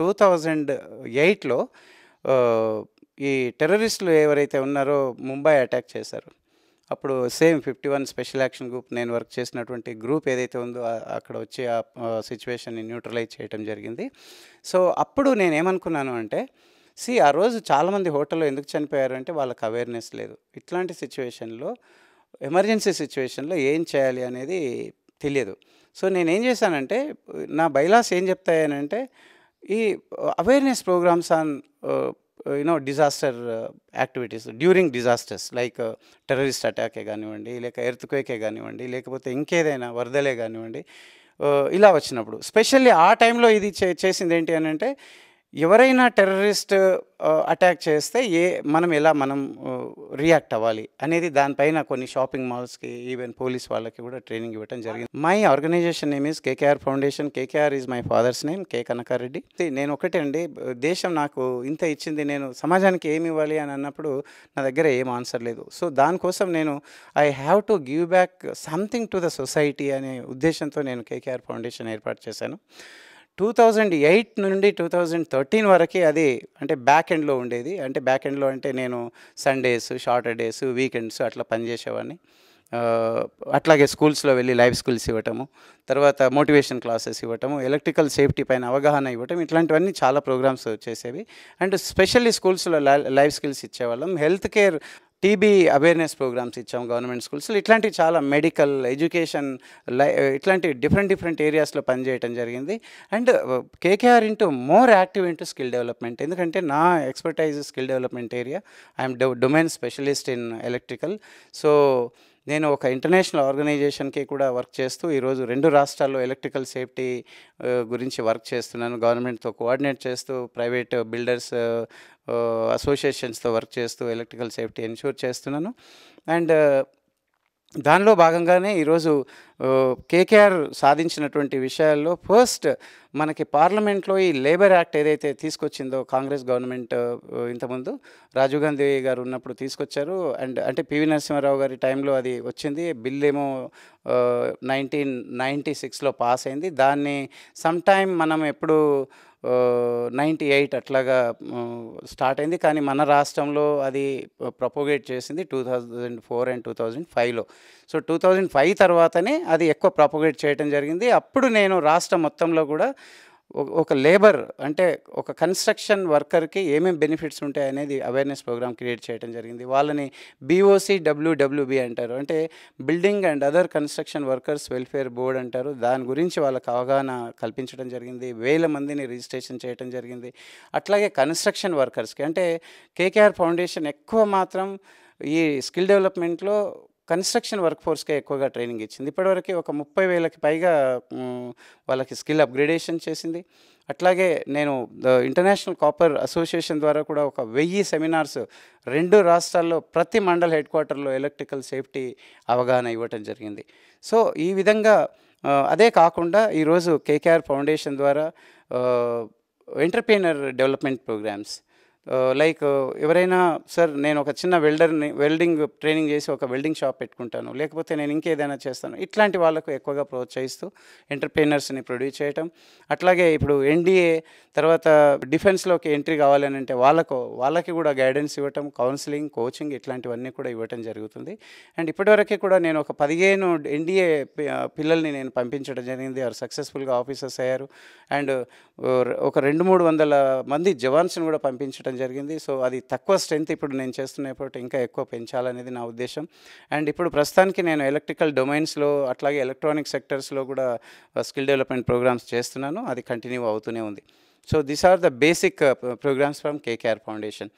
two thousand ఎయిట్లో ఈ టెర్రరిస్టులు ఎవరైతే ఉన్నారో ముంబై అటాక్ చేశారు అప్పుడు same fifty one special action group నేను వర్క్ చేసినటువంటి గ్రూప్ ఏదైతే ఉందో అక్కడ వచ్చి ఆ సిచ్యువేషన్ని న్యూట్రలైజ్ చేయడం జరిగింది సో అప్పుడు నేను ఏమనుకున్నాను అంటే సి ఆ రోజు చాలామంది హోటల్లో ఎందుకు చనిపోయారు అంటే వాళ్ళకి అవేర్నెస్ లేదు ఇట్లాంటి సిచ్యువేషన్లో ఎమర్జెన్సీ సిచ్యువేషన్లో ఏం చేయాలి అనేది తెలియదు సో నేనేం చేశానంటే నా బైలాస్ ఏం చెప్తాయనంటే ఈ awareness programmes on you know disaster activities during disasters like terrorist అటాకే కానివ్వండి లేక ఎర్త్ క్వేకే కానివ్వండి లేకపోతే ఇంకేదైనా వరదలే కానివ్వండి uh, ఇలా వచ్చినప్పుడు స్పెషల్లీ ఆ టైంలో ఇది చేసింది ఏంటి అని అంటే ఎవరైనా టెర్రరిస్ట్ అటాక్ చేస్తే ఏ మనం ఎలా మనం రియాక్ట్ అవ్వాలి అనేది దానిపైన కొన్ని షాపింగ్ మాల్స్కి ఈవెన్ పోలీస్ వాళ్ళకి కూడా ట్రైనింగ్ ఇవ్వడం జరిగింది my organisation name is KKR foundation KKR is my father's name K Kanakareddy నేను ఒకటే అండి దేశం నాకు ఇంత ఇచ్చింది నేను సమాజానికి ఏమి ఇవ్వాలి అని అన్నప్పుడు నా దగ్గర ఏం ఆన్సర్ లేదు సో దానికోసం నేను I have to give back something to the society అనే ఉద్దేశంతో నేను కేకేఆర్ ఫౌండేషన్ ఏర్పాటు చేశాను టూ థౌజండ్ ఎయిట్ నుండి టూ థౌజండ్ థర్టీన్ వరకు అది అంటే బ్యాక్ ఎండ్లో ఉండేది అంటే బ్యాక్ ఎండ్లో అంటే నేను సండేస్ సాటర్డేస్ వీకెండ్స్ అట్లా పనిచేసేవాడిని అట్లాగే స్కూల్స్లో వెళ్ళి లైవ్ స్కూల్స్ ఇవ్వటము తర్వాత మోటివేషన్ క్లాసెస్ ఇవ్వటము ఎలక్ట్రికల్ సేఫ్టీ పైన అవగాహన ఇవ్వటం ఇట్లాంటివన్నీ చాలా ప్రోగ్రామ్స్ వచ్చేసేవి అండ్ స్పెషల్లీ స్కూల్స్లో లైవ్ స్కిల్స్ ఇచ్చేవాళ్ళం health care TB awareness programmes ఇచ్చాం గవర్నమెంట్ స్కూల్స్లో ఇట్లాంటివి చాలా మెడికల్ ఎడ్యుకేషన్ లై ఇట్లాంటి డిఫరెంట్ డిఫరెంట్ ఏరియాస్లో పనిచేయడం జరిగింది and KKR into more active into skill development ఎందుకంటే నా expertise skill development area I'm domain specialist in electrical so నేను ఒక ఇంటర్నేషనల్ ఆర్గనైజేషన్కి కూడా వర్క్ చేస్తూ ఈరోజు రెండు రాష్ట్రాల్లో ఎలక్ట్రికల్ సేఫ్టీ గురించి వర్క్ చేస్తున్నాను గవర్నమెంట్తో కోఆర్డినేట్ చేస్తూ ప్రైవేట్ బిల్డర్స్ అసోసియేషన్స్తో వర్క్ చేస్తూ ఎలక్ట్రికల్ సేఫ్టీ ఎన్షూర్ చేస్తున్నాను అండ్ దానిలో భాగంగానే ఈరోజు కేకేఆర్ సాధించినటువంటి విషయాల్లో ఫస్ట్ మనకి పార్లమెంట్లో ఈ లేబర్ యాక్ట్ ఏదైతే తీసుకొచ్చిందో కాంగ్రెస్ గవర్నమెంట్ ఇంతకుముందు రాజీవ్ గాంధీ గారు ఉన్నప్పుడు తీసుకొచ్చారు అండ్ అంటే పివి నరసింహారావు గారి టైంలో అది వచ్చింది బిల్ ఏమో నైన్టీన్ నైంటీ సిక్స్లో పాస్ అయింది దాన్ని సమ్ టైం మనం ఎప్పుడు నైంటీ ఎయిట్ అట్లాగా స్టార్ట్ అయింది కానీ మన రాష్ట్రంలో అది ప్రపోగేట్ చేసింది two thousand four and two thousand ఫైవ్లో సో టూ థౌజండ్ ఫైవ్ తర్వాతనే అది ఎక్కువ ప్రాపగేట్ చేయడం జరిగింది అప్పుడు నేను రాష్ట్ర మొత్తంలో కూడా ఒక లేబర్ అంటే ఒక కన్స్ట్రక్షన్ వర్కర్కి ఏమేమి బెనిఫిట్స్ ఉంటాయి అనేది అవేర్నెస్ ప్రోగ్రామ్ క్రియేట్ చేయడం జరిగింది వాళ్ళని బీఓసి డబ్ల్యూడబ్ల్యూబీ అంటారు అంటే building and other construction workers welfare board అంటారు దాని గురించి వాళ్ళకి అవగాహన కల్పించడం జరిగింది వేల మందిని రిజిస్ట్రేషన్ చేయడం జరిగింది అట్లాగే కన్స్ట్రక్షన్ వర్కర్స్కి అంటే కేకేఆర్ ఫౌండేషన్ ఎక్కువ మాత్రం ఈ స్కిల్ డెవలప్మెంట్లో కన్స్ట్రక్షన్ వర్క్ ఫోర్స్కే ఎక్కువగా ట్రైనింగ్ ఇచ్చింది ఇప్పటివరకు ఒక ముప్పై వేలకి పైగా వాళ్ళకి స్కిల్ అప్గ్రేడేషన్ చేసింది అట్లాగే నేను ఇంటర్నేషనల్ కాపర్ అసోసియేషన్ ద్వారా కూడా ఒక వెయ్యి సెమినార్స్ రెండు రాష్ట్రాల్లో ప్రతి మండల్ హెడ్ క్వార్టర్లో ఎలక్ట్రికల్ సేఫ్టీ అవగాహన ఇవ్వటం జరిగింది సో ఈ విధంగా అదే కాకుండా ఈరోజు కేకేఆర్ ఫౌండేషన్ ద్వారా ఎంటర్ప్రీనర్ డెవలప్మెంట్ ప్రోగ్రామ్స్ లైక్ ఎవరైనా సార్ నేను ఒక చిన్న వెల్డర్ని వెల్డింగ్ ట్రైనింగ్ చేసి ఒక వెల్డింగ్ షాప్ పెట్టుకుంటాను లేకపోతే నేను ఇంకేదైనా చేస్తాను ఇట్లాంటి వాళ్ళకు ఎక్కువగా ప్రోత్సహిస్తూ ఎంటర్ప్రీనర్స్ని ప్రొడ్యూస్ చేయటం అట్లాగే ఇప్పుడు ఎన్డీఏ తర్వాత డిఫెన్స్లోకి ఎంట్రీ కావాలని అంటే వాళ్ళకు వాళ్ళకి కూడా గైడెన్స్ ఇవ్వటం కౌన్సిలింగ్ కోచింగ్ ఇట్లాంటివన్నీ కూడా ఇవ్వటం జరుగుతుంది అండ్ ఇప్పటివరకు కూడా నేను ఒక పదిహేను ఎన్డీఏ పిల్లల్ని నేను పంపించడం జరిగింది వారు సక్సెస్ఫుల్గా ఆఫీసర్స్ అయ్యారు అండ్ ఒక రెండు మూడు వందల మంది జవాన్స్ని కూడా పంపించడం పెంచడం జరిగింది సో అది తక్కువ స్ట్రెంత్ ఇప్పుడు నేను చేస్తున్నప్పుడు ఇంకా ఎక్కువ పెంచాలనేది నా ఉద్దేశం అండ్ ఇప్పుడు ప్రస్తుతానికి నేను ఎలక్ట్రికల్ డొమైన్స్లో అట్లాగే ఎలక్ట్రానిక్ సెక్టర్స్లో కూడా స్కిల్ డెవలప్మెంట్ ప్రోగ్రామ్స్ చేస్తున్నాను అది కంటిన్యూ అవుతూనే ఉంది so these are the basic programmes from KKR foundation